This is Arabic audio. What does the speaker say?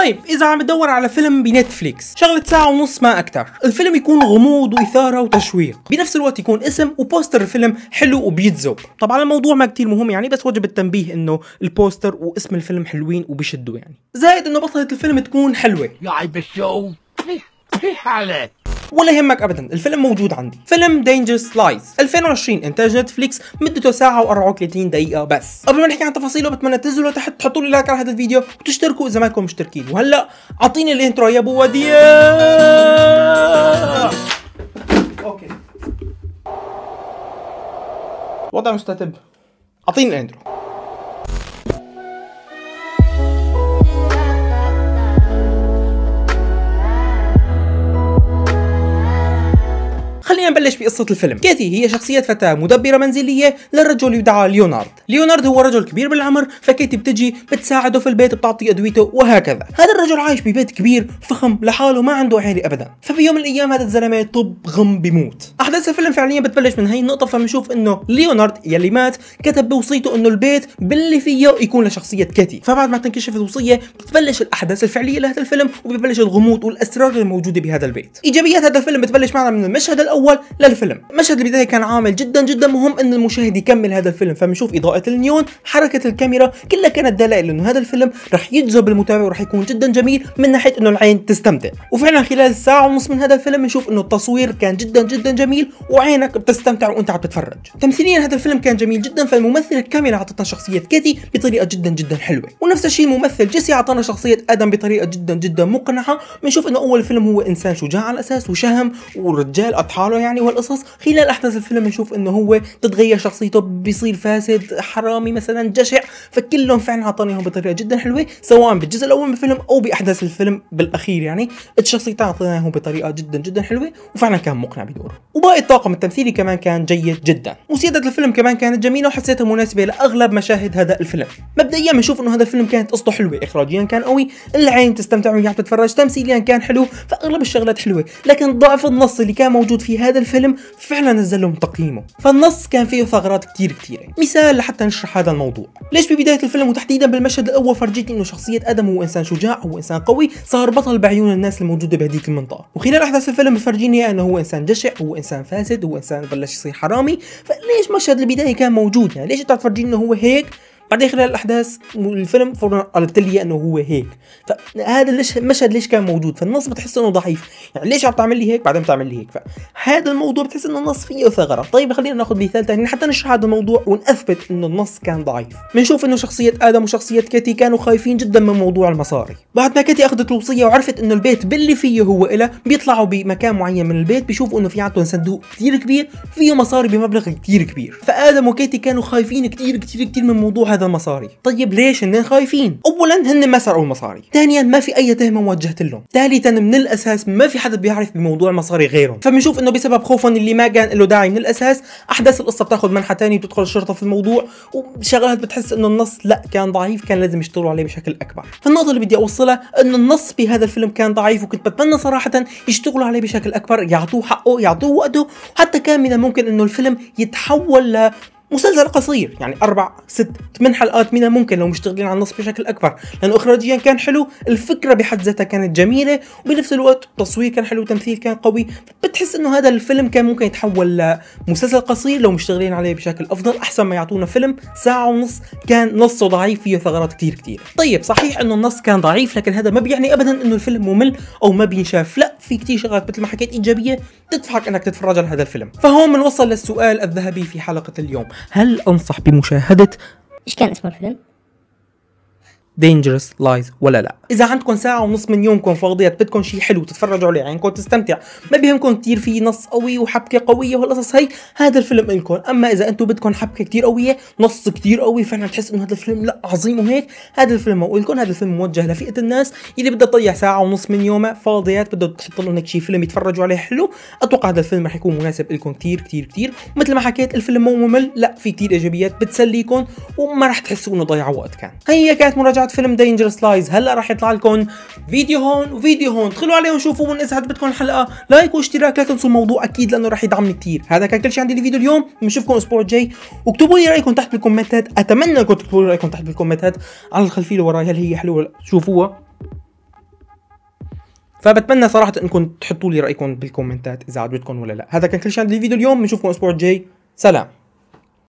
طيب اذا عم تدور على فيلم بنتفليكس شغله ساعه ونص ما اكثر الفيلم يكون غموض واثاره وتشويق بنفس الوقت يكون اسم وبوستر الفيلم حلو وبيجذب طبعا الموضوع ما كتير مهم يعني بس وجب التنبيه انه البوستر واسم الفيلم حلوين وبشدوا يعني زائد انه بطله الفيلم تكون حلوه يا عيب الشو في حالك ولا يهمك ابدا الفيلم موجود عندي فيلم دينجر سلايس 2020 انتاج نتفليكس مدته ساعه و34 دقيقه بس قبل ما نحكي عن تفاصيله بتمنى تنزلوا تحت تحطوا لي لايك على هذا الفيديو وتشتركوا اذا ما كنتم مشتركين وهلا اعطيني الانترو يا ابو وديع اوكي وضع مستتب اعطيني الانترو خلينا نبلش بقصة الفيلم كاتي هي شخصية فتاة مدبرة منزلية للرجل يدعى ليونارد ليونارد هو رجل كبير بالعمر فكاتي بتجي بتساعده في البيت بتعطيه ادويته وهكذا هذا الرجل عايش ببيت كبير فخم لحاله ما عنده عيلة ابدا فبيوم من الايام هذا الزلمة طب غم بيموت احداث الفيلم فعليا بتبلش من هي النقطة فبنشوف انه ليونارد يلي مات كتب بوصيته انه البيت باللي فيه يكون لشخصية كاتي فبعد ما تنكشف الوصية بتبلش الاحداث الفعلية لهذا الفيلم وبيبلش الغموض والاسرار الموجودة بهذا البيت ايجابيات هذا الفيلم بتبلش معنا من المشهد الاول الاول للفيلم مشهد البدايه كان عامل جدا جدا مهم ان المشاهد يكمل هذا الفيلم فبنشوف اضاءه النيون حركه الكاميرا كلها كانت دلائل انه هذا الفيلم رح يجذب المتابع ورح يكون جدا جميل من ناحيه انه العين تستمتع وفعلا خلال ساعه ونص من هذا الفيلم بنشوف انه التصوير كان جدا جدا جميل وعينك بتستمتع وانت عم تتفرج تمثيليا هذا الفيلم كان جميل جدا فالممثله الكاميرا اعطتنا شخصيه كاتي بطريقه جدا جدا حلوه ونفس الشيء الممثل جيسي اعطانا شخصيه ادم بطريقه جدا جدا مقنعه بنشوف انه اول فيلم هو انسان شجاع على اساس وشهم ورجال اطحاله يعني والقصص خلال احداث الفيلم بنشوف انه هو تتغير شخصيته بيصير فاسد حرامي مثلا جشع فكلهم فعلا اعطانيهم بطريقه جدا حلوه سواء بالجزء الاول من الفيلم او باحداث الفيلم بالاخير يعني الشخصيتين اعطيناهم بطريقه جدا جدا حلوه وفعلا كان مقنع بدوره وباقي الطاقم التمثيلي كمان كان جيد جدا وسياده الفيلم كمان كانت جميله وحسيتها مناسبه لاغلب مشاهد هذا الفيلم مبدئيا بنشوف انه هذا الفيلم كانت قصته حلوه اخراجيا كان قوي العين تستمتع وهي عم تتفرج تمثيليا كان حلو فاغلب الشغلات حلوه لكن ضعف النص اللي كان موجود في هذا هذا الفيلم فعلا نزل لهم تقييمه فالنص كان فيه ثغرات كتير كتيره مثال لحتى نشرح هذا الموضوع ليش ببدايه الفيلم وتحديدا بالمشهد الاول فرجيتني انه شخصيه ادم هو انسان شجاع هو انسان قوي صار بطل بعيون الناس الموجوده بهذيك المنطقه وخلال احداث الفيلم بفرجيني انه هو انسان جشع هو انسان فاسد هو انسان بلش يصير حرامي فليش مشهد البدايه كان موجود يعني ليش انت تفرجيني انه هو هيك بعدين خلال الاحداث والفيلم فورا قالت لي انه هو هيك فهذا ليش المشهد ليش كان موجود فالنص بتحس انه ضعيف يعني ليش عم تعمل لي هيك بعدين بتعمل لي هيك فهذا الموضوع بتحس انه النص فيه ثغره طيب خلينا ناخذ مثال ثاني حتى نشرح هذا الموضوع ونثبت انه النص كان ضعيف بنشوف انه شخصيه ادم وشخصيه كاتي كانوا خايفين جدا من موضوع المصاري بعد ما كاتي اخذت الوصيه وعرفت انه البيت باللي فيه هو إلها بيطلعوا بمكان معين من البيت بيشوفوا انه في عندهم صندوق كثير كبير فيه مصاري بمبلغ كثير كبير فادم وكاتي كانوا خايفين كثير كثير كثير من موضوع هذا هذا المصاري طيب ليش هن خايفين اولا هن ما سرقوا المصاري ثانيا ما في اي تهمه موجهه لهم ثالثا من الاساس ما في حدا بيعرف بموضوع المصاري غيرهم فبنشوف انه بسبب خوفهم اللي ما كان له داعي من الاساس احداث القصه بتاخذ منحه ثاني بتدخل الشرطه في الموضوع وشغلات بتحس انه النص لا كان ضعيف كان لازم يشتغلوا عليه بشكل اكبر فالنقطه اللي بدي اوصلها انه النص بهذا الفيلم كان ضعيف وكنت بتمنى صراحه يشتغلوا عليه بشكل اكبر يعطوه حقه يعطوه وقته حتى كان من الممكن انه الفيلم يتحول ل مسلسل قصير يعني اربع ست ثمان حلقات منها ممكن لو مشتغلين على النص بشكل اكبر لانه اخراجيا كان حلو الفكره بحد ذاتها كانت جميله وبنفس الوقت التصوير كان حلو التمثيل كان قوي بتحس انه هذا الفيلم كان ممكن يتحول لمسلسل قصير لو مشتغلين عليه بشكل افضل احسن ما يعطونا فيلم ساعه ونص كان نصه ضعيف فيه ثغرات كثير كثير طيب صحيح انه النص كان ضعيف لكن هذا ما بيعني ابدا انه الفيلم ممل او ما بينشاف لا في كتير شغلات مثل ما حكيت ايجابيه تدفعك انك تتفرج على هذا الفيلم فهون بنوصل للسؤال الذهبي في حلقه اليوم هل انصح بمشاهده ايش كان اسم الفيلم دينجرس لايز ولا لا اذا عندكم ساعه ونص من يومكم فاضيات بدكم شيء حلو تتفرجوا عليه عينكم يعني تستمتع ما بيهمكم كثير في نص قوي وحبكه قويه والقصص هي هذا الفيلم إلكم اما اذا انتم بدكم حبكه كثير قويه نص كثير قوي فعلا تحس انه هذا الفيلم لا عظيم وهيك هذا الفيلم بقول لكم هذا الفيلم موجه لفئه الناس اللي بدها تضيع ساعه ونص من يومها فاضيات بدها تحط لهم هيك شيء فيلم يتفرجوا عليه حلو اتوقع هذا الفيلم رح يكون مناسب لكم كثير كثير كثير مثل ما حكيت الفيلم مو ممل لا في كثير ايجابيات بتسليكم وما رح تحسوا انه ضيعوا وقت كان هي كانت مراجعه رجعت فيلم دينجرس لايز هلا راح يطلع لكم فيديو هون وفيديو هون ادخلوا عليهم وشوفوا من اذا عجبتكم الحلقه لايك واشتراك لا تنسوا الموضوع اكيد لانه راح يدعمني كثير هذا كان كل شيء عندي الفيديو اليوم بنشوفكم الاسبوع الجاي واكتبوا لي رايكم تحت بالكومنتات اتمنى انكم تكتبوا لي رايكم تحت بالكومنتات على الخلفيه اللي وراي هل هي حلوه شوفوها فبتمنى صراحه انكم تحطوا لي رايكم بالكومنتات اذا عجبتكم ولا لا هذا كان كل شيء عندي الفيديو اليوم بنشوفكم الاسبوع الجاي سلام